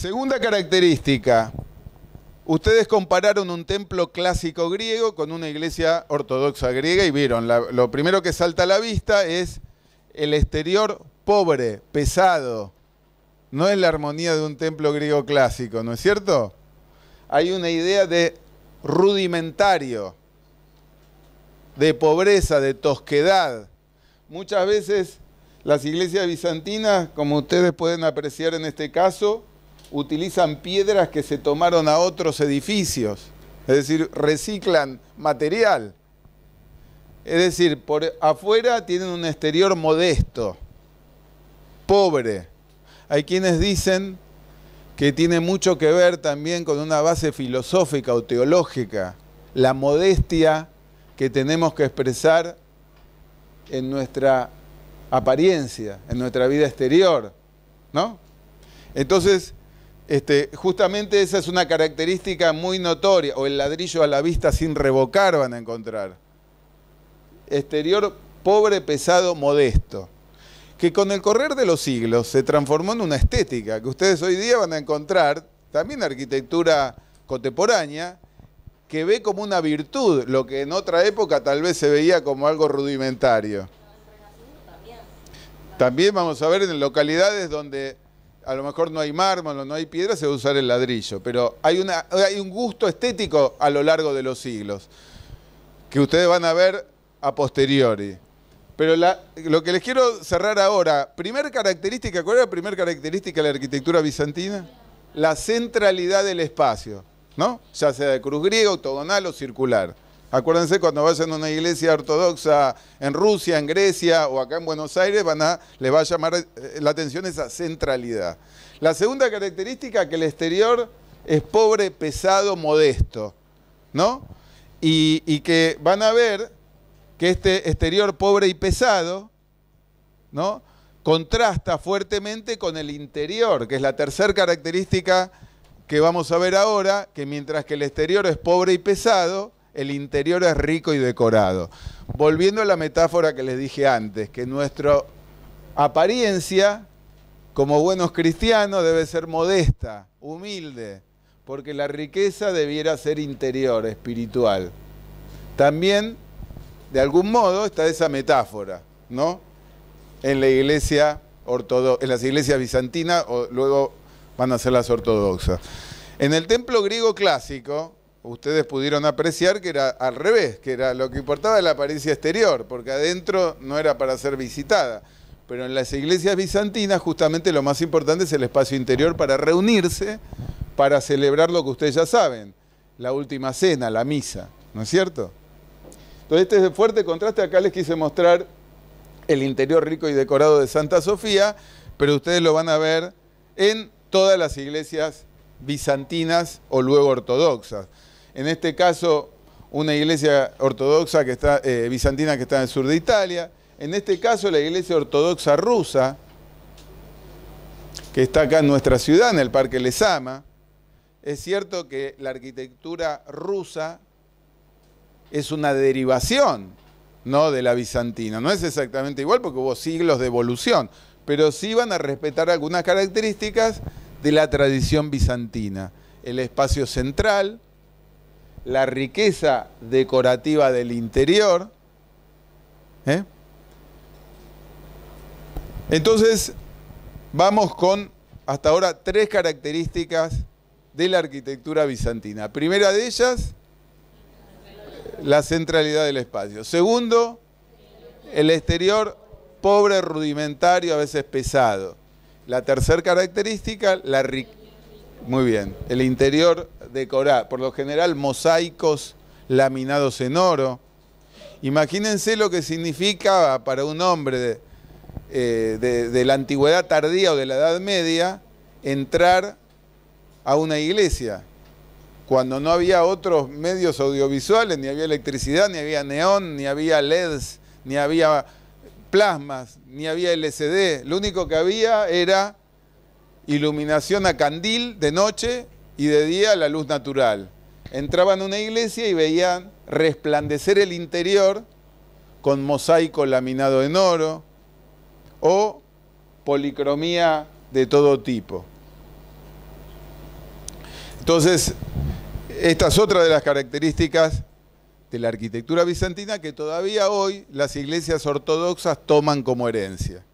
Segunda característica, ustedes compararon un templo clásico griego con una iglesia ortodoxa griega y vieron, lo primero que salta a la vista es el exterior pobre, pesado. No es la armonía de un templo griego clásico, ¿no es cierto? Hay una idea de rudimentario, de pobreza, de tosquedad. Muchas veces las iglesias bizantinas, como ustedes pueden apreciar en este caso, utilizan piedras que se tomaron a otros edificios, es decir, reciclan material. Es decir, por afuera tienen un exterior modesto, pobre. Hay quienes dicen que tiene mucho que ver también con una base filosófica o teológica, la modestia que tenemos que expresar en nuestra apariencia, en nuestra vida exterior, ¿no? Entonces, este, justamente esa es una característica muy notoria, o el ladrillo a la vista sin revocar van a encontrar. Exterior pobre, pesado, modesto, que con el correr de los siglos se transformó en una estética, que ustedes hoy día van a encontrar también arquitectura contemporánea, que ve como una virtud lo que en otra época tal vez se veía como algo rudimentario. También vamos a ver en localidades donde a lo mejor no hay mármol no hay piedra, se va a usar el ladrillo, pero hay, un gusto estético a lo largo de los siglos, que ustedes van a ver a posteriori. Pero lo que les quiero cerrar ahora, primer característica, ¿cuál era la primera característica de la arquitectura bizantina? La centralidad del espacio, ¿no? Ya sea de cruz griega, octogonal o circular. Acuérdense cuando vayan a una iglesia ortodoxa en Rusia, en Grecia o acá en Buenos Aires, van a, les va a llamar eh, la atención esa centralidad. La segunda característica que el exterior es pobre, pesado, modesto, ¿no? Y, que van a ver que este exterior pobre y pesado, ¿no? Contrasta fuertemente con el interior, que es la tercera característica que vamos a ver ahora, que mientras que el exterior es pobre y pesado, el interior es rico y decorado. Volviendo a la metáfora que les dije antes, que nuestra apariencia como buenos cristianos debe ser modesta, humilde, porque la riqueza debiera ser interior, espiritual. También, de algún modo, está esa metáfora, ¿no? En la iglesia ortodoxa, en las iglesias bizantinas, o luego van a ser las ortodoxas. En el templo griego clásico, ustedes pudieron apreciar que era al revés, que era lo que importaba la apariencia exterior, porque adentro no era para ser visitada. Pero en las iglesias bizantinas justamente lo más importante es el espacio interior para reunirse, para celebrar lo que ustedes ya saben, la última cena, la misa, ¿no es cierto? Entonces este es el fuerte contraste, acá les quise mostrar el interior rico y decorado de Santa Sofía, pero ustedes lo van a ver en todas las iglesias bizantinas o luego ortodoxas en este caso una iglesia ortodoxa que está, eh, bizantina que está en el sur de Italia, en este caso la iglesia ortodoxa rusa, que está acá en nuestra ciudad, en el Parque Lesama. Es cierto que la arquitectura rusa es una derivación ¿no? de la bizantina. No es exactamente igual porque hubo siglos de evolución, pero sí van a respetar algunas características de la tradición bizantina. El espacio central, la riqueza decorativa del interior. ¿eh? Entonces, vamos con hasta ahora tres características de la arquitectura bizantina. Primera de ellas, la centralidad del espacio. Segundo, el exterior pobre, rudimentario, a veces pesado. La tercera característica, la riqueza muy bien. El interior decorado, por lo general mosaicos laminados en oro. Imagínense lo que significaba para un hombre eh, de, la antigüedad tardía o de la Edad Media entrar a una iglesia cuando no había otros medios audiovisuales, ni había electricidad, ni había neón, ni había LEDs, ni había plasmas, ni había LCD. Lo único que había era iluminación a candil de noche y de día la luz natural. Entraban a una iglesia y veían resplandecer el interior con mosaico laminado en oro o policromía de todo tipo. Entonces, esta es otra de las características de la arquitectura bizantina que todavía hoy las iglesias ortodoxas toman como herencia.